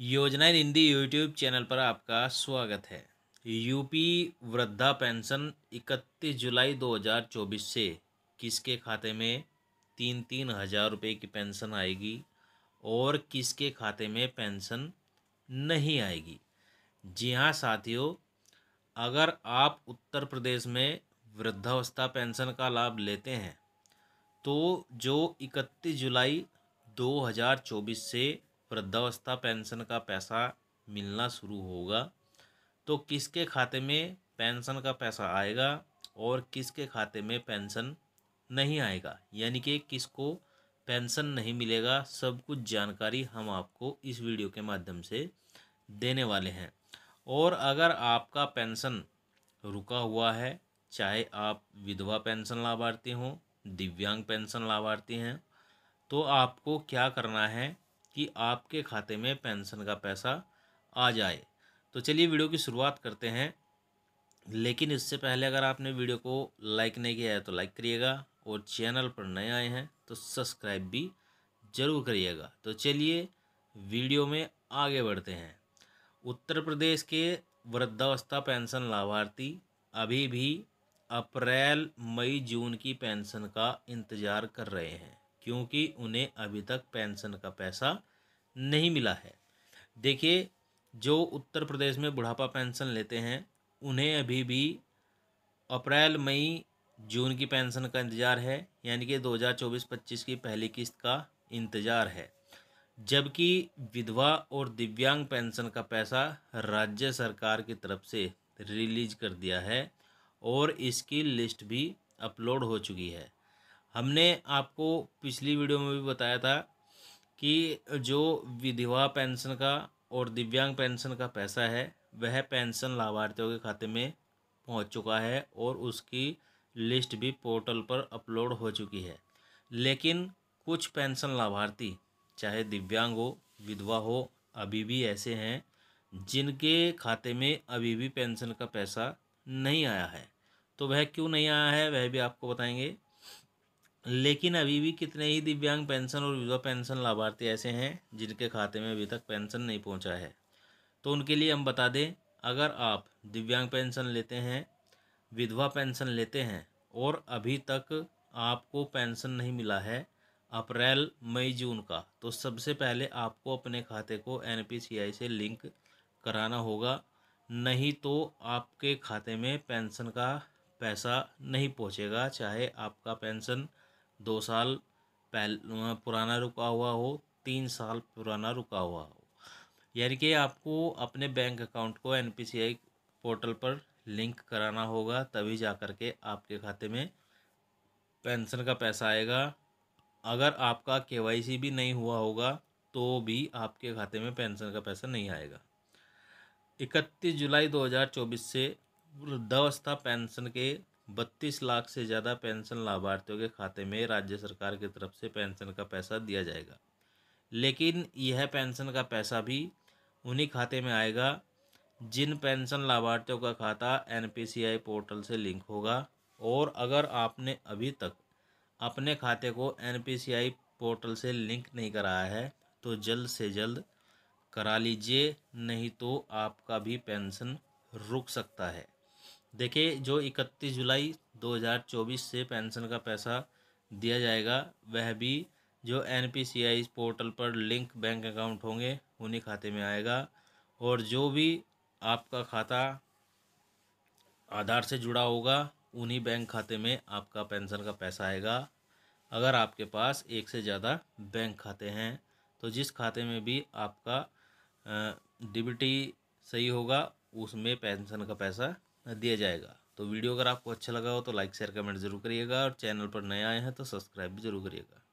योजना Hindi YouTube channel पर आपका स्वागत है यूपी वृद्धा पेंशन 31 जुलाई 2024 से किसके खाते में तीन तीन हज़ार रुपये की पेंशन आएगी और किसके खाते में पेंशन नहीं आएगी जी हाँ साथियों अगर आप उत्तर प्रदेश में वृद्धावस्था पेंशन का लाभ लेते हैं तो जो 31 जुलाई 2024 से वृद्धावस्था पेंशन का पैसा मिलना शुरू होगा तो किसके खाते में पेंशन का पैसा आएगा और किसके खाते में पेंशन नहीं आएगा यानी कि किसको पेंशन नहीं मिलेगा सब कुछ जानकारी हम आपको इस वीडियो के माध्यम से देने वाले हैं और अगर आपका पेंशन रुका हुआ है चाहे आप विधवा पेंशन लाभार्थी हों दिव्यांग पेंशन लाभार्थी हैं तो आपको क्या करना है कि आपके खाते में पेंशन का पैसा आ जाए तो चलिए वीडियो की शुरुआत करते हैं लेकिन इससे पहले अगर आपने वीडियो को लाइक नहीं किया है तो लाइक करिएगा और चैनल पर नए आए हैं तो सब्सक्राइब भी ज़रूर करिएगा तो चलिए वीडियो में आगे बढ़ते हैं उत्तर प्रदेश के वृद्धावस्था पेंशन लाभार्थी अभी भी अप्रैल मई जून की पेंशन का इंतज़ार कर रहे हैं क्योंकि उन्हें अभी तक पेंशन का पैसा नहीं मिला है देखिए जो उत्तर प्रदेश में बुढ़ापा पेंशन लेते हैं उन्हें अभी भी अप्रैल मई जून की पेंशन का इंतज़ार है यानी कि 2024-25 की पहली किस्त का इंतज़ार है जबकि विधवा और दिव्यांग पेंशन का पैसा राज्य सरकार की तरफ से रिलीज कर दिया है और इसकी लिस्ट भी अपलोड हो चुकी है हमने आपको पिछली वीडियो में भी बताया था कि जो विधवा पेंशन का और दिव्यांग पेंशन का पैसा है वह पेंशन लाभार्थियों के खाते में पहुंच चुका है और उसकी लिस्ट भी पोर्टल पर अपलोड हो चुकी है लेकिन कुछ पेंशन लाभार्थी चाहे दिव्यांग हो विधवा हो अभी भी ऐसे हैं जिनके खाते में अभी भी पेंशन का पैसा नहीं आया है तो वह क्यों नहीं आया है वह भी आपको बताएंगे लेकिन अभी भी कितने ही दिव्यांग पेंशन और विधवा पेंशन लाभार्थी ऐसे हैं जिनके खाते में अभी तक पेंशन नहीं पहुंचा है तो उनके लिए हम बता दें अगर आप दिव्यांग पेंशन लेते हैं विधवा पेंशन लेते हैं और अभी तक आपको पेंशन नहीं मिला है अप्रैल मई जून का तो सबसे पहले आपको अपने खाते को एन से लिंक कराना होगा नहीं तो आपके खाते में पेंशन का पैसा नहीं पहुंचेगा चाहे आपका पेंशन दो साल पहल पुराना रुका हुआ हो तीन साल पुराना रुका हुआ हो यानी कि आपको अपने बैंक अकाउंट को एन पोर्टल पर लिंक कराना होगा तभी जा कर के आपके खाते में पेंशन का पैसा आएगा अगर आपका के भी नहीं हुआ होगा तो भी आपके खाते में पेंशन का पैसा नहीं आएगा इकतीस जुलाई 2024 से वृद्धावस्था पेंशन के बत्तीस लाख से ज़्यादा पेंशन लाभार्थियों के खाते में राज्य सरकार की तरफ से पेंशन का पैसा दिया जाएगा लेकिन यह पेंशन का पैसा भी उन्हीं खाते में आएगा जिन पेंशन लाभार्थियों का खाता एन पोर्टल से लिंक होगा और अगर आपने अभी तक अपने खाते को एन पोर्टल से लिंक नहीं कराया है तो जल्द से जल्द करा लीजिए नहीं तो आपका भी पेंशन रुक सकता है देखिए जो 31 जुलाई 2024 से पेंशन का पैसा दिया जाएगा वह भी जो एन पोर्टल पर लिंक बैंक अकाउंट होंगे उन्हीं खाते में आएगा और जो भी आपका खाता आधार से जुड़ा होगा उन्हीं बैंक खाते में आपका पेंशन का पैसा आएगा अगर आपके पास एक से ज़्यादा बैंक खाते हैं तो जिस खाते में भी आपका डिबिटी सही होगा उसमें पेंशन का पैसा दिया जाएगा तो वीडियो अगर आपको अच्छा लगा हो तो लाइक शेयर कमेंट जरूर करिएगा और चैनल पर नए आए हैं तो सब्सक्राइब भी जरूर करिएगा